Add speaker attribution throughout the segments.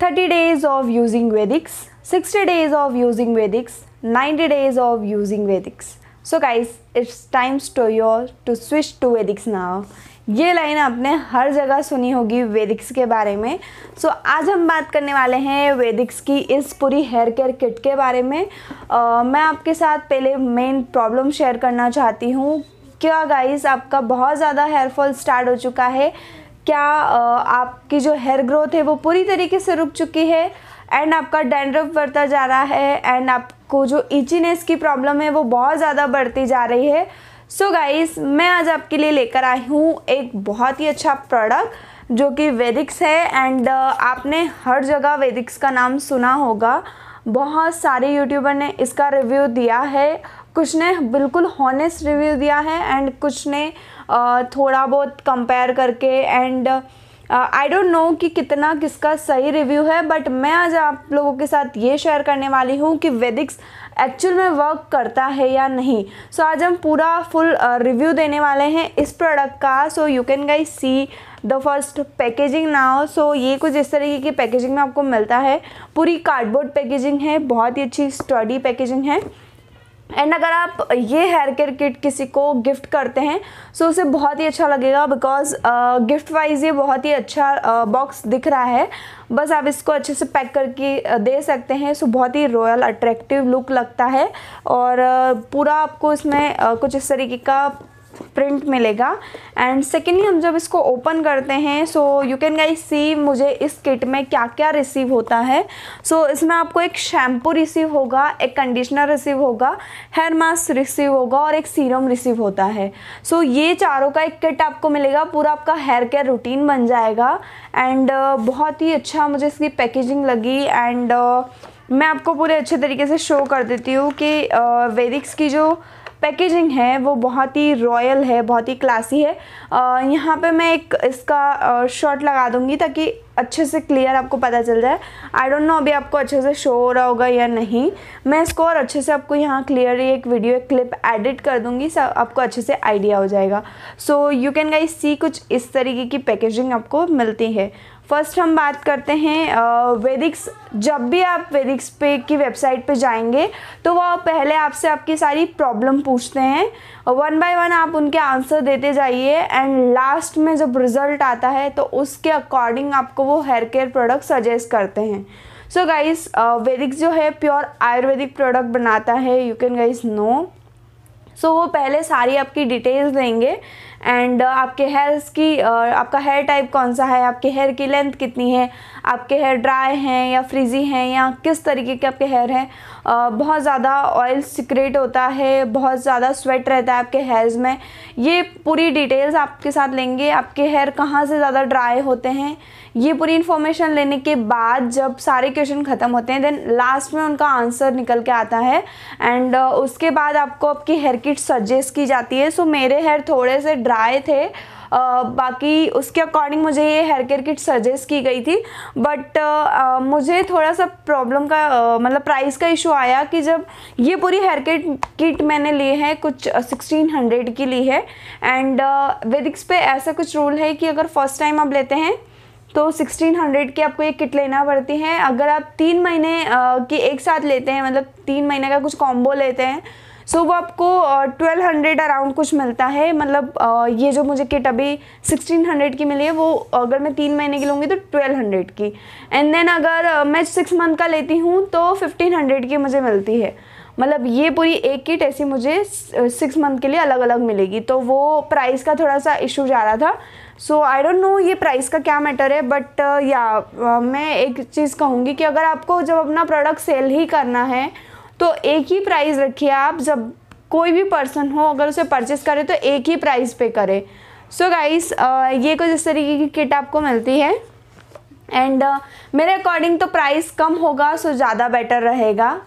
Speaker 1: 30 days of using Vedics, 60 days of using Vedics, 90 days of using Vedics. So guys it's times to your to switch to Vedics now. ये line आपने हर जगह सुनी होगी वेदिक्स के बारे में सो so, आज हम बात करने वाले हैं वेदिक्स की इस पूरी हेयर केयर किट के बारे में uh, मैं आपके साथ पहले मेन प्रॉब्लम शेयर करना चाहती हूँ क्या गाइस आपका बहुत ज़्यादा हेयर फॉल स्टार्ट हो चुका है क्या आपकी जो हेयर ग्रोथ है वो पूरी तरीके से रुक चुकी है एंड आपका डैंड्रफ बढ़ता जा रहा है एंड आपको जो इचीनेस की प्रॉब्लम है वो बहुत ज़्यादा बढ़ती जा रही है सो so गाइस मैं आज आपके लिए लेकर आई हूँ एक बहुत ही अच्छा प्रोडक्ट जो कि वेदिक्स है एंड आपने हर जगह वेदिक्स का नाम सुना होगा बहुत सारे यूट्यूबर ने इसका रिव्यू दिया है कुछ ने बिल्कुल हॉनेस्ट रिव्यू दिया है एंड कुछ ने थोड़ा बहुत कंपेयर करके एंड आई डोंट नो कि कितना किसका सही रिव्यू है बट मैं आज आप लोगों के साथ ये शेयर करने वाली हूँ कि वेदिक्स एक्चुअल में वर्क करता है या नहीं सो so, आज हम पूरा फुल रिव्यू देने वाले हैं इस प्रोडक्ट का सो you can guys see the first packaging now so ये कुछ इस तरीके की पैकेजिंग में आपको मिलता है पूरी कार्डबोर्ड पैकेजिंग है बहुत ही अच्छी स्टडी पैकेजिंग है एंड अगर आप ये हेयर केयर किट किसी को गिफ्ट करते हैं सो उसे बहुत ही अच्छा लगेगा बिकॉज गिफ्ट वाइज ये बहुत ही अच्छा बॉक्स uh, दिख रहा है बस आप इसको अच्छे से पैक करके uh, दे सकते हैं सो बहुत ही रॉयल अट्रैक्टिव लुक लगता है और uh, पूरा आपको इसमें uh, कुछ इस तरीके का प्रिंट मिलेगा एंड सेकेंडली हम जब इसको ओपन करते हैं सो यू कैन गाई सी मुझे इस किट में क्या क्या रिसीव होता है सो so, इसमें आपको एक शैम्पू रिसीव होगा एक कंडीशनर रिसीव होगा हेयर मास्क रिसीव होगा और एक सीरम रिसीव होता है सो so, ये चारों का एक किट आपको मिलेगा पूरा आपका हेयर केयर रूटीन बन जाएगा एंड uh, बहुत ही अच्छा मुझे इसकी पैकेजिंग लगी एंड uh, मैं आपको पूरे अच्छे तरीके से शो कर देती हूँ कि वेदिक्स uh, की जो पैकेजिंग है वो बहुत ही रॉयल है बहुत ही क्लासी है यहाँ पे मैं एक इसका शॉट लगा दूँगी ताकि अच्छे से क्लियर आपको पता चल जाए आई डोंट नो अभी आपको अच्छे से शो हो रहा होगा या नहीं मैं इसको और अच्छे से आपको यहाँ क्लियर एक वीडियो एक क्लिप एडिट कर दूँगी सब आपको अच्छे से आइडिया हो जाएगा सो यू कैन गाई सी कुछ इस तरीके की पैकेजिंग आपको मिलती है फर्स्ट हम बात करते हैं वेदिक्स जब भी आप वेदिक्स पे की वेबसाइट पे जाएंगे तो वह पहले आपसे आपकी सारी प्रॉब्लम पूछते हैं वन बाय वन आप उनके आंसर देते जाइए एंड लास्ट में जब रिज़ल्ट आता है तो उसके अकॉर्डिंग आपको वो हेयर केयर प्रोडक्ट सजेस्ट करते हैं सो गाइस वेदिक्स जो है प्योर आयुर्वेदिक प्रोडक्ट बनाता है you can guys know so वो पहले सारी आपकी डिटेल्स देंगे एंड uh, आपके हेयर्स की uh, आपका हेयर टाइप कौन सा है आपके हेयर की लेंथ कितनी है आपके हेयर ड्राई हैं या फ्रीजी हैं या किस तरीके के आपके हेयर हैं uh, बहुत ज़्यादा ऑयल सिक्रेट होता है बहुत ज़्यादा स्वेट रहता है आपके हेयर्स में ये पूरी डिटेल्स आपके साथ लेंगे आपके हेयर कहाँ से ज़्यादा ड्राई होते हैं ये पूरी इन्फॉर्मेशन लेने के बाद जब सारे क्वेश्चन ख़त्म होते हैं देन लास्ट में उनका आंसर निकल के आता है एंड uh, उसके बाद आपको आपकी हेयर किट सजेस्ट की जाती है सो so, मेरे हेयर थोड़े से ड्राई थे Uh, बाकी उसके अकॉर्डिंग मुझे ये हेयर केयर किट सजेस्ट की गई थी बट uh, uh, मुझे थोड़ा सा प्रॉब्लम का uh, मतलब प्राइस का इशू आया कि जब ये पूरी हेयर केयर किट मैंने ली है कुछ सिक्सटीन uh, हंड्रेड की ली है एंड वेदिक्स uh, पे ऐसा कुछ रूल है कि अगर फर्स्ट टाइम आप लेते हैं तो 1600 की आपको ये किट लेना पड़ती है अगर आप तीन महीने की एक साथ लेते हैं मतलब तीन महीने का कुछ कॉम्बो लेते हैं सो वो आपको ट्वेल्व हंड्रेड अराउंड कुछ मिलता है मतलब ये जो मुझे किट अभी 1600 हंड्रेड की मिली है वो अगर मैं तीन महीने की लूँगी तो ट्वेल्व हंड्रेड की एंड देन अगर मैं सिक्स मंथ का लेती हूँ तो फिफ्टीन हंड्रेड की मुझे मिलती है मतलब ये पूरी एक किट ऐसी मुझे सिक्स मंथ के लिए अलग अलग मिलेगी तो वो प्राइस का थोड़ा सा इशू जा रहा था सो आई डोंट नो ये प्राइस का क्या मैटर है बट या uh, uh, मैं एक चीज़ कहूँगी कि अगर आपको जब अपना प्रोडक्ट सेल ही करना है तो एक ही प्राइस रखिए आप जब कोई भी पर्सन हो अगर उसे परचेस करे तो एक ही प्राइस पे करे सो so गाइस uh, ये कुछ इस तरीके की किट आपको मिलती है एंड uh, मेरे अकॉर्डिंग तो प्राइस कम होगा सो so ज़्यादा बेटर रहेगा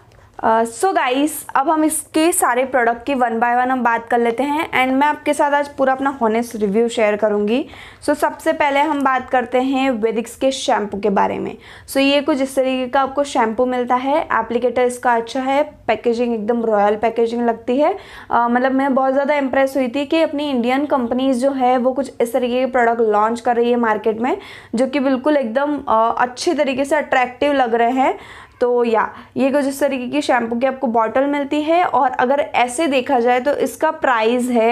Speaker 1: सो uh, गाइस so अब हम इसके सारे प्रोडक्ट की वन बाय वन हम बात कर लेते हैं एंड मैं आपके साथ आज पूरा अपना हॉनेस्ट रिव्यू शेयर करूंगी सो so, सबसे पहले हम बात करते हैं वेदिक्स के शैम्पू के बारे में सो so, ये कुछ इस तरीके का आपको शैम्पू मिलता है एप्लीकेटर इसका अच्छा है पैकेजिंग एकदम रॉयल पैकेजिंग लगती है uh, मतलब मैं बहुत ज़्यादा इंप्रेस हुई थी कि अपनी इंडियन कंपनीज़ जो है वो कुछ इस तरीके के प्रोडक्ट लॉन्च कर रही है मार्केट में जो कि बिल्कुल एकदम uh, अच्छे तरीके से अट्रैक्टिव लग रहे हैं तो या ये कुछ इस तरीके की शैम्पू की आपको बॉटल मिलती है और अगर ऐसे देखा जाए तो इसका प्राइस है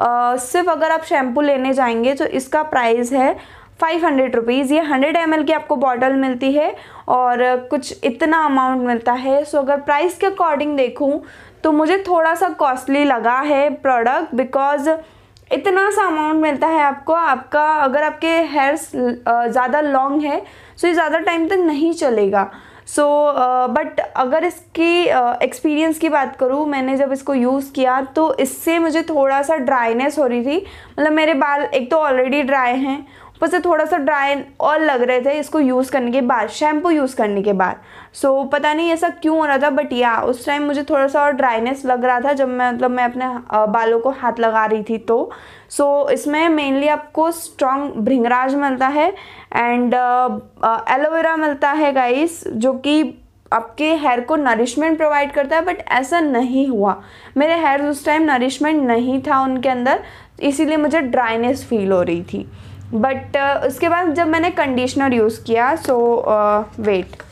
Speaker 1: आ, सिर्फ अगर आप शैम्पू लेने जाएंगे तो इसका प्राइस है फाइव हंड्रेड रुपीज़ ये हंड्रेड एम की आपको बॉटल मिलती है और कुछ इतना अमाउंट मिलता है सो अगर प्राइस के अकॉर्डिंग देखूँ तो मुझे थोड़ा सा कॉस्टली लगा है प्रोडक्ट बिकॉज़ इतना सा अमाउंट मिलता है आपको आपका अगर आपके हेयर्स ज़्यादा लॉन्ग है सो तो ये ज़्यादा टाइम तक नहीं चलेगा सो बट uh, अगर इसकी एक्सपीरियंस uh, की बात करूँ मैंने जब इसको यूज़ किया तो इससे मुझे थोड़ा सा ड्राइनेस हो रही थी मतलब मेरे बाल एक तो ऑलरेडी ड्राई हैं ऊपर से थोड़ा सा ड्राई और लग रहे थे इसको यूज़ करने के बाद शैम्पू यूज़ करने के बाद सो so, पता नहीं ऐसा क्यों हो रहा था बट या उस टाइम मुझे थोड़ा सा और ड्राइनेस लग रहा था जब मैं मतलब मैं अपने बालों को हाथ लगा रही थी तो सो so, इसमें मेनली आपको स्ट्रॉन्ग भृंगराज मिलता है एंड एलोवेरा मिलता है गाइस जो कि आपके हेयर को नरिशमेंट प्रोवाइड करता है बट ऐसा नहीं हुआ मेरे हेयर उस टाइम नरिशमेंट नहीं था उनके अंदर इसीलिए मुझे ड्राइनेस फील हो रही थी बट uh, उसके बाद जब मैंने कंडीशनर यूज़ किया सो so, वेट uh,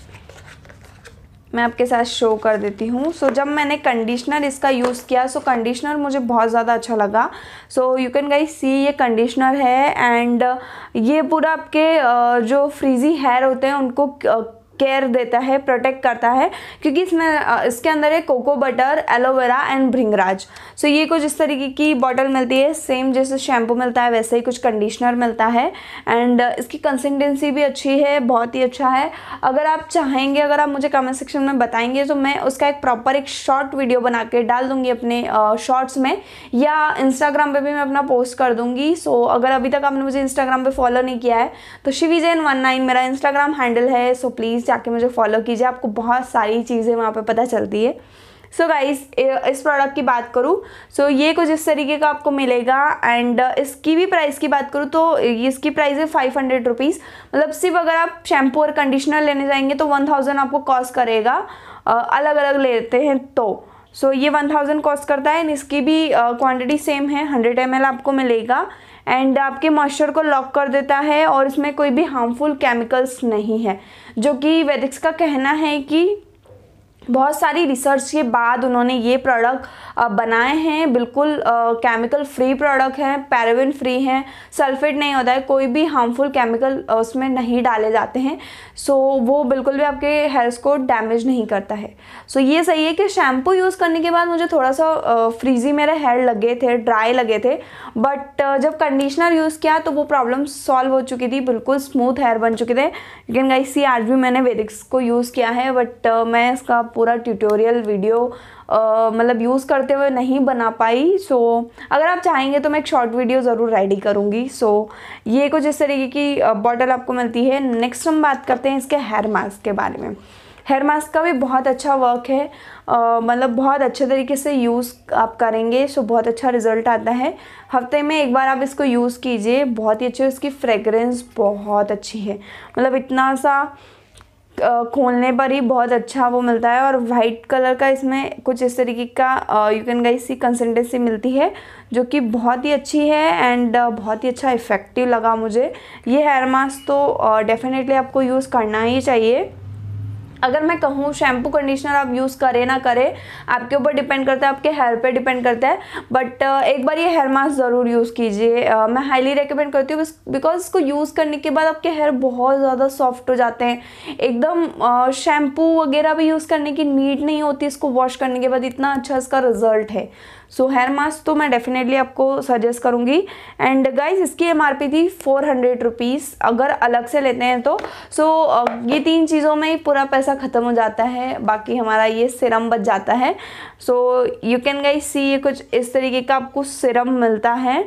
Speaker 1: मैं आपके साथ शो कर देती हूँ सो so, जब मैंने कंडीशनर इसका यूज़ किया सो so कंडीशनर मुझे बहुत ज़्यादा अच्छा लगा सो यू कैन गाई सी ये कंडीशनर है एंड uh, ये पूरा आपके uh, जो फ्रीजी हेयर होते हैं उनको uh, केयर देता है प्रोटेक्ट करता है क्योंकि इसमें इसके अंदर है cocoa butter aloe vera and bhringraj so ये कुछ इस तरीके की बॉटल मिलती है सेम जैसे शैम्पू मिलता है वैसे ही कुछ कंडीशनर मिलता है एंड इसकी कंसिस्टेंसी भी अच्छी है बहुत ही अच्छा है अगर आप चाहेंगे अगर आप मुझे कमेंट सेक्शन में बताएंगे तो मैं उसका एक प्रॉपर एक शॉर्ट वीडियो बना के डाल दूँगी अपने शॉर्ट्स में या इंस्टाग्राम पे भी मैं अपना पोस्ट कर दूँगी सो so, अगर अभी तक आपने मुझे इंस्टाग्राम पे फॉलो नहीं किया है तो शिवी जैन वन नाइन मेरा इंस्टाग्राम हैंडल है सो प्लीज़ जाके मुझे फॉलो कीजिए आपको बहुत सारी चीज़ें वहाँ पर पता चलती है सो so गाइस इस प्रोडक्ट की बात करूँ सो so ये कुछ इस तरीके का आपको मिलेगा एंड इसकी भी प्राइस की बात करूँ तो इसकी प्राइस है फाइव हंड्रेड रुपीज़ मतलब सिर्फ अगर आप शैम्पू और कंडीशनर लेने जाएंगे तो वन थाउजेंड आपको कॉस्ट करेगा अलग अलग लेते हैं तो सो so, ये वन थाउजेंड कॉस्ट करता है एंड इसकी भी क्वांटिटी uh, सेम है हंड्रेड एम आपको मिलेगा एंड आपके मॉइस्चर को लॉक कर देता है और इसमें कोई भी हार्मफुल केमिकल्स नहीं है जो कि वेदिक्स का कहना है कि बहुत सारी रिसर्च के बाद उन्होंने ये प्रोडक्ट बनाए हैं बिल्कुल केमिकल फ्री प्रोडक्ट हैं पैराविन फ्री हैं सल्फेट नहीं होता है कोई भी हार्मफुल केमिकल उसमें नहीं डाले जाते हैं सो वो बिल्कुल भी आपके हेयर्स को डैमेज नहीं करता है सो ये सही है कि शैम्पू यूज़ करने के बाद मुझे थोड़ा सा फ्रीजी मेरे हेयर लगे थे ड्राई लगे थे बट जब कंडीशनर यूज़ किया तो वो प्रॉब्लम सॉल्व हो चुकी थी बिल्कुल स्मूथ हेयर बन चुके थे लेकिन गई सी आज भी मैंने वेदिक्स को यूज़ किया है बट मैं इसका पूरा ट्यूटोरियल वीडियो मतलब यूज़ करते हुए नहीं बना पाई सो अगर आप चाहेंगे तो मैं एक शॉर्ट वीडियो ज़रूर रेडी करूँगी सो ये कुछ इस तरीके की बॉटल आपको मिलती है नेक्स्ट हम बात करते हैं इसके हेयर मास्क के बारे में हेयर मास्क का भी बहुत अच्छा वर्क है मतलब बहुत अच्छे तरीके से यूज़ आप करेंगे सो बहुत अच्छा रिजल्ट आता है हफ्ते में एक बार आप इसको यूज़ कीजिए बहुत ही अच्छे इसकी फ्रेगरेंस बहुत अच्छी है मतलब इतना सा खोलने पर ही बहुत अच्छा वो मिलता है और वाइट कलर का इसमें कुछ इस तरीके का you can guys see consistency मिलती है जो कि बहुत ही अच्छी है एंड बहुत ही अच्छा इफ़ेक्टिव लगा मुझे ये हेयर मास्क तो डेफिनेटली आपको यूज़ करना ही चाहिए अगर मैं कहूँ शैम्पू कंडीशनर आप यूज़ करें ना करें आपके ऊपर डिपेंड करता है आपके हेयर पे डिपेंड करता है बट एक बार ये हेयर मास्क ज़रूर यूज़ कीजिए मैं हाईली रिकमेंड करती हूँ बिकॉज इसको यूज़ करने के बाद आपके हेयर बहुत ज़्यादा सॉफ्ट हो जाते हैं एकदम शैम्पू वगैरह भी यूज़ करने की नीड नहीं होती इसको वॉश करने के बाद इतना अच्छा इसका रिजल्ट है सो हेयर मास्क तो मैं डेफिनेटली आपको सजेस्ट करूँगी एंड गाइज इसकी एम थी फोर हंड्रेड रुपीज़ अगर अलग से लेते हैं तो सो so, ये तीन चीज़ों में ही पूरा पैसा ख़त्म हो जाता है बाकी हमारा ये सिरम बच जाता है so you can guys see ये कुछ इस तरीके का आपको सिरम मिलता है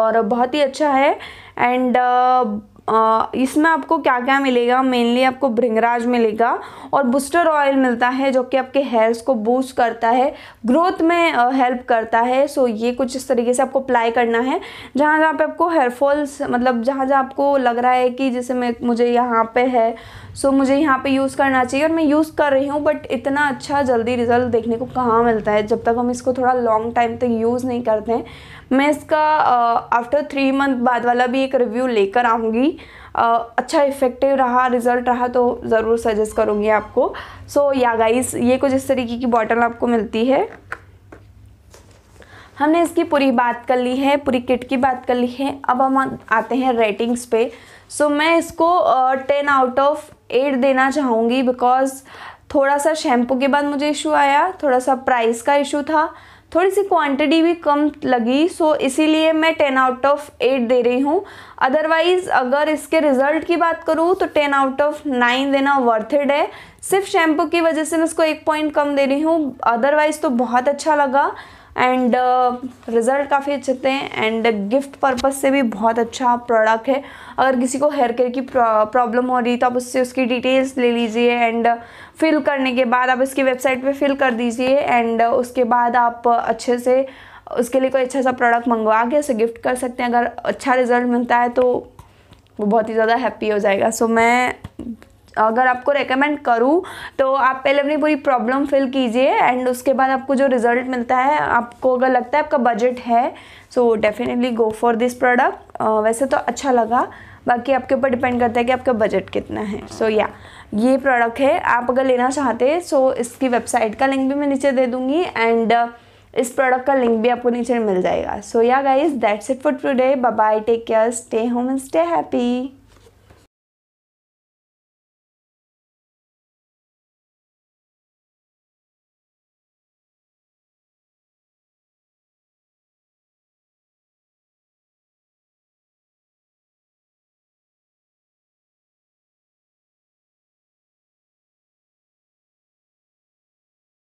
Speaker 1: और बहुत ही अच्छा है एंड इसमें आपको क्या क्या मिलेगा मेनली आपको भृंगराज मिलेगा और बूस्टर ऑयल मिलता है जो कि आपके हेयर्स को बूस्ट करता है ग्रोथ में हेल्प करता है सो ये कुछ इस तरीके से आपको अप्लाई करना है जहाँ जहाँ पे आपको हेयर फॉल्स मतलब जहाँ जहाँ आपको लग रहा है कि जैसे मैं मुझे यहाँ पे है सो मुझे यहाँ पे यूज़ करना चाहिए और मैं यूज़ कर रही हूँ बट इतना अच्छा जल्दी रिजल्ट देखने को कहाँ मिलता है जब तक हम इसको थोड़ा लॉन्ग टाइम तक यूज़ नहीं करते हैं मैं इसका आफ्टर थ्री मंथ बाद वाला भी एक रिव्यू लेकर आऊँगी अच्छा इफ़ेक्टिव रहा रिज़ल्ट रहा तो ज़रूर सजेस्ट करूँगी आपको सो या गाइस ये कुछ इस तरीके की बॉटल आपको मिलती है हमने इसकी पूरी बात कर ली है पूरी किट की बात कर ली है अब हम आते हैं रेटिंग्स पे सो so, मैं इसको टेन आउट ऑफ एट देना चाहूँगी बिकॉज़ थोड़ा सा शैम्पू के बाद मुझे इशू आया थोड़ा सा प्राइस का इशू था थोड़ी सी क्वांटिटी भी कम लगी सो इसीलिए मैं टेन आउट ऑफ एट दे रही हूँ अदरवाइज़ अगर इसके रिज़ल्ट की बात करूँ तो टेन आउट ऑफ नाइन देना वर्थेड है सिर्फ शैम्पू की वजह से मैं इसको एक पॉइंट कम दे रही हूँ अदरवाइज़ तो बहुत अच्छा लगा एंड रिज़ल्ट काफ़ी अच्छे थे एंड गिफ्ट पर्पज़ से भी बहुत अच्छा प्रोडक्ट है अगर किसी को हेयर केयर की प्रॉब्लम हो रही तो आप उससे उसकी डिटेल्स ले लीजिए एंड फिल uh, करने के बाद आप इसकी वेबसाइट पे फिल कर दीजिए एंड uh, उसके बाद आप अच्छे से उसके लिए कोई अच्छा सा प्रोडक्ट मंगवा के उसे गिफ्ट कर सकते हैं अगर अच्छा रिज़ल्ट मिलता है तो वो बहुत ही ज़्यादा हैप्पी हो जाएगा सो so, मैं अगर आपको रेकमेंड करूँ तो आप पहले अपनी पूरी प्रॉब्लम फिल कीजिए एंड उसके बाद आपको जो रिज़ल्ट मिलता है आपको अगर लगता है आपका बजट है so definitely go for this product वैसे तो अच्छा लगा बाकी आपके ऊपर डिपेंड करता है कि आपका बजट कितना है सो so, या yeah, ये प्रोडक्ट है आप अगर लेना चाहते हैं सो इसकी वेबसाइट का लिंक भी मैं नीचे दे दूँगी एंड इस प्रोडक्ट का लिंक भी आपको नीचे मिल जाएगा so yeah guys that's it for today bye take care stay home and stay happy